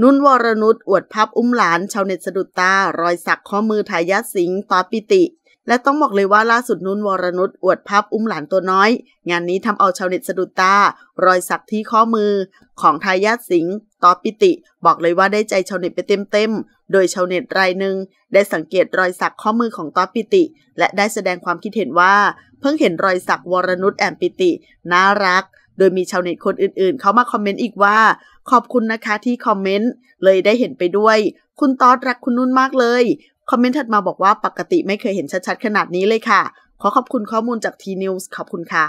นุ่นวรนุชอวดภาพอุ้มหลานชาวเน็ตสะดุดตา รอยสักข้อมือทายาทสิงป้าปิติ และต้องบอกเลยว่าล่าสุดนุ่นวรนุชอวดภาพอุ้มหลานตัวน้อย งานนี้ทำเอาชาวเน็ตสะดุดตา รอยสักที่ข้อมือของทายาทสิงตอปิติ บอกเลยว่าได้ใจชาวเน็ตไปเต็มๆ โดยชาวเน็ตรายหนึ่งได้สังเกตรอยสักข้อมือของตอปิติ และได้แสดงความคิดเห็นว่า เพิ่งเห็นรอยสักวรนุชแอมปิติน่ารักโดยมีชาวเน็ตคนอื่นๆ เขามาคอมเมนต์อีกว่า ขอบคุณนะคะที่คอมเมนต์ เลยได้เห็นไปด้วย คุณตอดรักคุณนุ่นมากเลย คอมเมนต์ถัดมาบอกว่าปกติไม่เคยเห็นชัดๆ ขนาดนี้เลยค่ะ ขอขอบคุณข้อมูลจากทีนิวส์ขอบคุณค่ะ